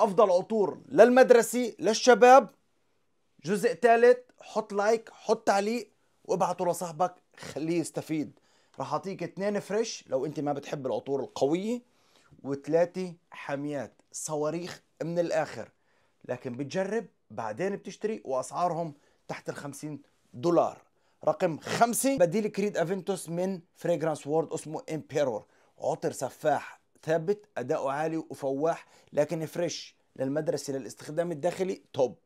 افضل عطور للمدرسي للشباب جزء ثالث حط لايك حط تعليق وابعته لصاحبك خليه يستفيد راح اعطيك اثنين فريش لو انت ما بتحب العطور القويه وثلاثه حاميات صواريخ من الاخر لكن بتجرب بعدين بتشتري واسعارهم تحت ال 50 دولار رقم خمسة بديل كريد افنتوس من فريجرانس وورد اسمه امبيرور عطر سفاح ثابت اداؤه عالي وفواح لكن فريش للمدرسه للاستخدام الداخلي توب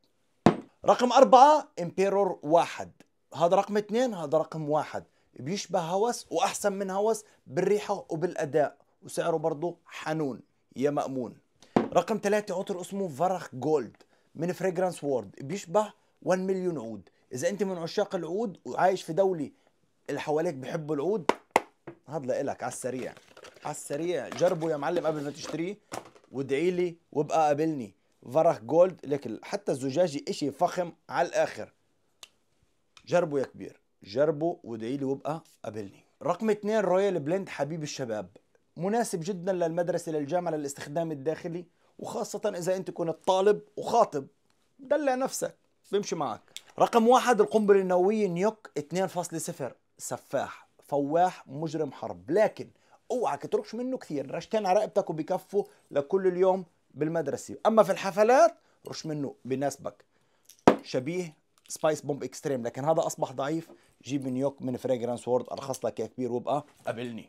رقم أربعة امبيرور واحد هذا رقم اثنين هذا رقم واحد بيشبه هوس وأحسن من هوس بالريحة وبالأداء وسعره برضه حنون يا مأمون رقم ثلاثة عطر اسمه فرخ جولد من فريجرانس وورد بيشبه 1 مليون عود إذا أنت من عشاق العود وعايش في دولة اللي حواليك بيحبوا العود هذا لك على السريع على السريع جربه يا معلم قبل ما تشتريه وادعي لي وابقى قابلني فرخ جولد لك حتى الزجاجي اشي فخم على الاخر جربه يا كبير جربه وادعي لي وابقى قابلني رقم اثنين رويال بلند حبيب الشباب مناسب جدا للمدرسة للجامعة للاستخدام الداخلي وخاصة إذا أنت كنت طالب وخاطب دلع نفسك بيمشي معك رقم واحد القنبلة النووية نيوك 2.0 سفاح فواح مجرم حرب لكن اوعك تركش منه كثير رشتين على رقبتك وبكفوا لكل اليوم بالمدرسه اما في الحفلات رش منه بناسبك شبيه سبايس بومب اكستريم لكن هذا اصبح ضعيف جيب من يوك من فريجرانس وورد ارخص لك يا كبير وابقى قابلني